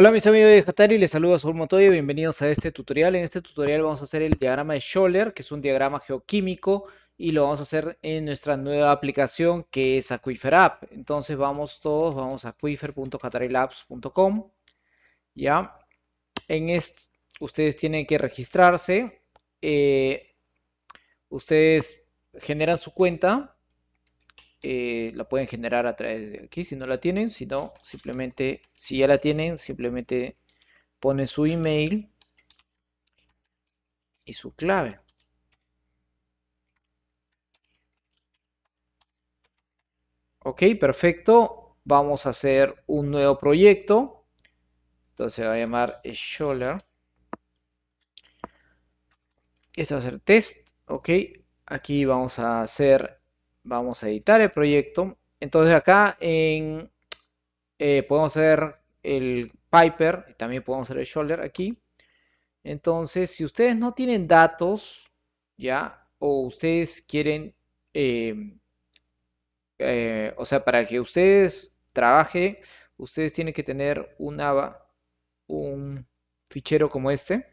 Hola mis amigos de Katari, les saludo a Sol y bienvenidos a este tutorial. En este tutorial vamos a hacer el diagrama de Scholler, que es un diagrama geoquímico y lo vamos a hacer en nuestra nueva aplicación que es Aquifer App. Entonces vamos todos, vamos a aquifer.hatarilabs.com. Ya, en este ustedes tienen que registrarse, eh, ustedes generan su cuenta eh, la pueden generar a través de aquí si no la tienen si no simplemente si ya la tienen simplemente ponen su email y su clave ok perfecto vamos a hacer un nuevo proyecto entonces va a llamar Scholar esto va a ser test ok aquí vamos a hacer Vamos a editar el proyecto. Entonces acá en, eh, podemos hacer el Piper, y también podemos hacer el Shoulder aquí. Entonces, si ustedes no tienen datos, ¿ya? O ustedes quieren, eh, eh, o sea, para que ustedes trabaje, ustedes tienen que tener aba un fichero como este,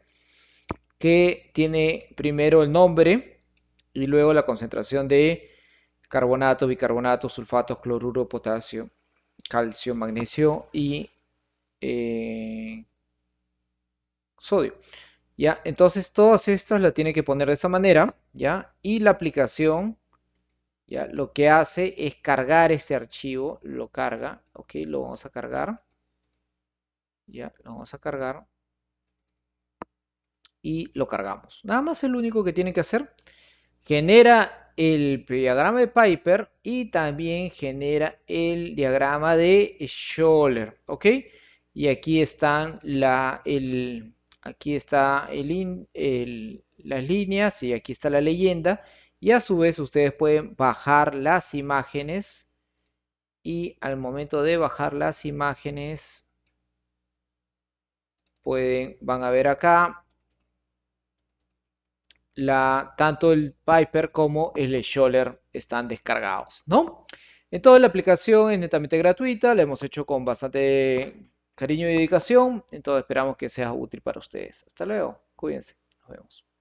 que tiene primero el nombre y luego la concentración de carbonato, bicarbonato, sulfato, cloruro, potasio, calcio, magnesio y eh, sodio. ¿Ya? Entonces todas estas las tiene que poner de esta manera, ¿ya? Y la aplicación, ¿ya? Lo que hace es cargar este archivo, lo carga, ¿ok? Lo vamos a cargar, ¿ya? Lo vamos a cargar y lo cargamos. Nada más es lo único que tiene que hacer. Genera el diagrama de Piper y también genera el diagrama de Scholler, ¿ok? Y aquí están la, el, aquí está el, las líneas y aquí está la leyenda y a su vez ustedes pueden bajar las imágenes y al momento de bajar las imágenes pueden, van a ver acá tanto el Piper como el Scholler están descargados, ¿no? Entonces la aplicación es netamente gratuita, la hemos hecho con bastante cariño y dedicación, entonces esperamos que sea útil para ustedes. Hasta luego, cuídense, nos vemos.